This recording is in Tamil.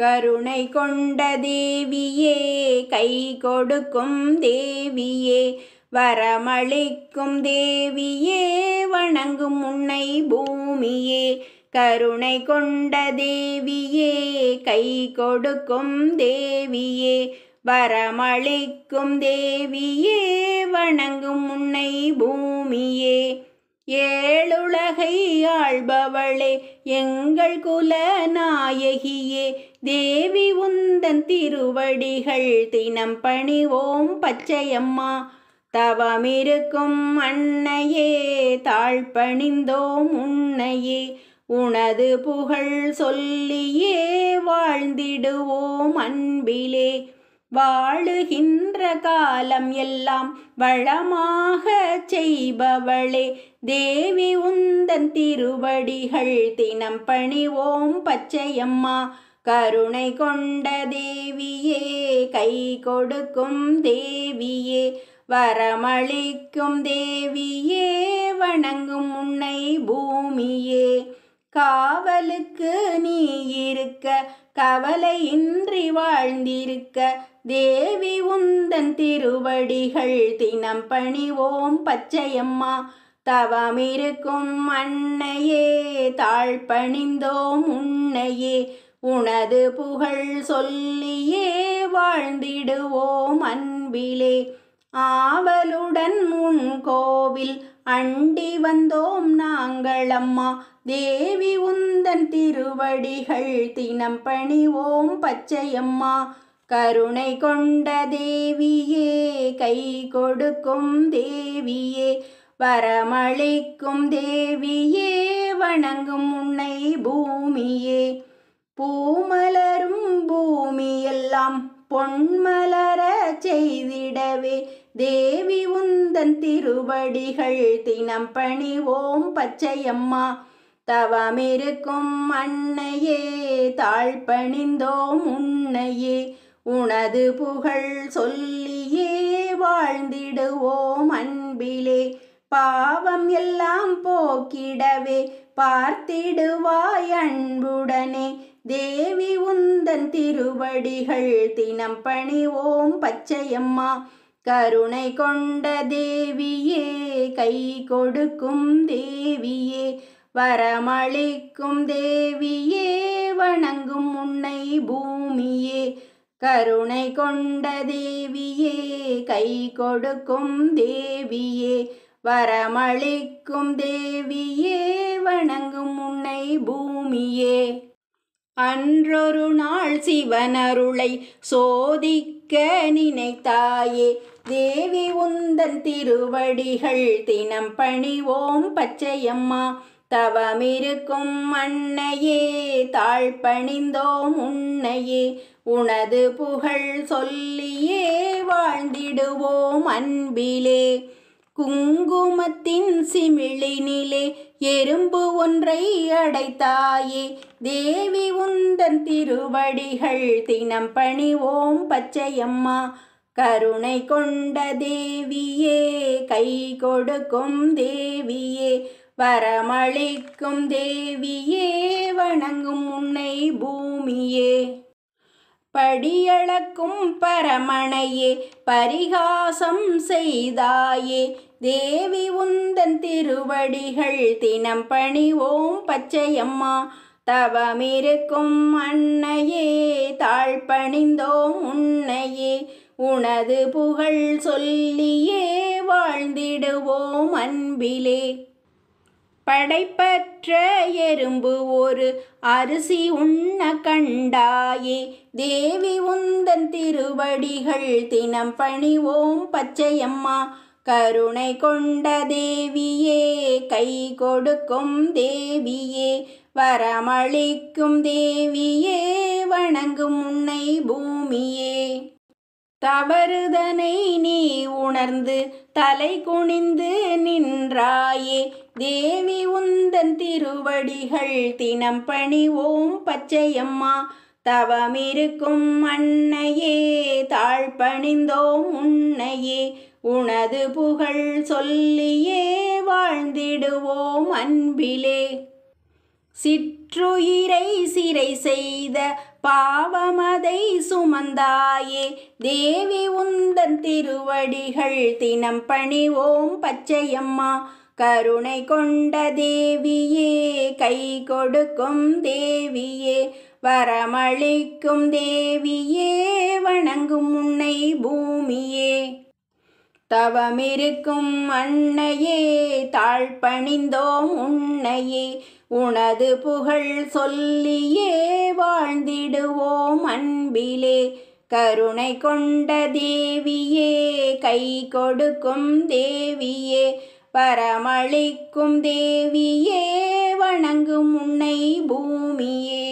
கருணை கொண்ட தேவியே கை கொடுக்கும் தேவியே வரமளிக்கும் தேவியே வணங்கும் உன்னை பூமியே கருணை கொண்ட தேவியே கை கொடுக்கும் தேவியே வரமளிக்கும் தேவியே வணங்கும் உன்னை பூமியே ஏழுலகை ஆள்பவளே எங்கள் குல நாயகியே தேவி உந்தன் திருவடிகள் தினம் பணிவோம் பச்சையம்மா தவமிருக்கும் அன்னையே பணிந்தோம் உன்னையே உனது புகழ் சொல்லியே வாழ்ந்திடுவோம் அன்பிலே வாழுகின்ற காலம் எல்லாம் வளமாக செய்பவளே தேவி உந்தன் திருவடிகள் தினம் பணிவோம் பச்சையம்மா கருணை கொண்ட தேவியே கை கொடுக்கும் தேவியே வரமளிக்கும் தேவியே வணங்கும் உன்னை பூமியே காவலுக்கு நீ இருக்க கவலை இன்றி வாழ்ந்திருக்க தேவி உந்தன் திருவடிகள் தினம் பணிவோம் பச்சையம்மா தவமிருக்கும் அன்னையே தாழ் பணிந்தோம் உன்னையே உனது புகழ் சொல்லியே வாழ்ந்திடுவோம் அன்பிலே ஆவலுடன் முன் கோவில் அண்டி வந்தோம் நாங்களம்மா தேவி உந்தன் திருவடிகள் தினம் பணிவோம் பச்சையம்மா கருணை கொண்ட தேவியே கை கொடுக்கும் தேவியே வரமளிக்கும் தேவியே வணங்கும் உன்னை பூமியே பூமலரும் பூமியெல்லாம் பொன்மலர செய்திடவே தேவி உந்தன் திருவடிகள் தினம் பணிவோம் பச்சையம்மா தவமிருக்கும் அன்னையே தாழ்பணிந்தோம் உன்னையே உனது புகழ் சொல்லியே வாழ்ந்திடுவோம் அன்பிலே பாவம் எல்லாம் போக்கிடவே பார்த்திடுவாய் அன்புடனே தேவி உந்தன் திருவடிகள் தினம் பணிவோம் பச்சையம்மா கருணை கொண்ட தேவியே கை கொடுக்கும் தேவியே வரமளிக்கும் தேவியே வணங்கும் உன்னை பூமியே கருணை கொண்ட தேவியே கை கொடுக்கும் தேவியே வரமளிக்கும் தேவியே வணங்கும் உன்னை பூமியே அன்றொரு நாள் சிவனருளை சோதிக்க நினைத்தாயே தேவி உந்தன் திருவடிகள் தினம் பணிவோம் பச்சையம்மா தவமிருக்கும் அன்னையே தாழ்பணிந்தோம் உன்னையே உனது புகழ் சொல்லியே வாழ்ந்திடுவோம் அன்பிலே குங்குமத்தின் சிமிழினிலே எறும்பு ஒன்றை அடைத்தாயே தேவி உந்தன் திருவடிகள் தினம் பணிவோம் பச்சையம்மா கருணை கொண்ட தேவியே கை கொடுக்கும் தேவியே வரமளிக்கும் தேவியே வணங்கும் உன்னை பூமியே படியளக்கும் பரமணையே பரிகாசம் செய்தாயே தேவி உந்தன் திருவடிகள் தினம் பணிவோம் பச்சையம்மா தவமிருக்கும் அன்னையே தாழ் பணிந்தோம் உன்னையே உனது புகழ் சொல்லியே வாழ்ந்திடுவோம் அன்பிலே படைப்பற்ற எறும்பு ஒரு அரிசி உண்ண கண்டாயே தேவி உந்தன் திருவடிகள் தினம் பணிவோம் பச்சையம்மா கருணை கொண்ட தேவியே கை கொடுக்கும் தேவியே வரமளிக்கும் தேவியே வணங்கும் உன்னை பூமியே தவறுதனை நீ உணர்ந்து தலை குனிந்து நின்றாயே தேவி உந்தன் திருவடிகள் தினம் பணிவோம் பச்சையம்மா தவமிருக்கும் அன்னையே பணிந்தோம் உன்னையே உனது புகழ் சொல்லியே வாழ்ந்திடுவோம் அன்பிலே சிற்றுயிரை சிறை செய்த பாவமதை சுமந்தாயே தேவி உந்தன் திருவடிகள் தினம் பணிவோம் பச்சையம்மா கருணை கொண்ட தேவியே கை கொடுக்கும் தேவியே வரமளிக்கும் தேவியே வணங்கும் உன்னை பூமியே தவமிருக்கும் அன்னையே தாழ் பணிந்தோம் உன்னையே உனது புகழ் சொல்லியே வாழ்ந்திடுவோம் அன்பிலே கருணை கொண்ட தேவியே கை கொடுக்கும் தேவியே பரமளிக்கும் தேவியே வணங்கும் உன்னை பூமியே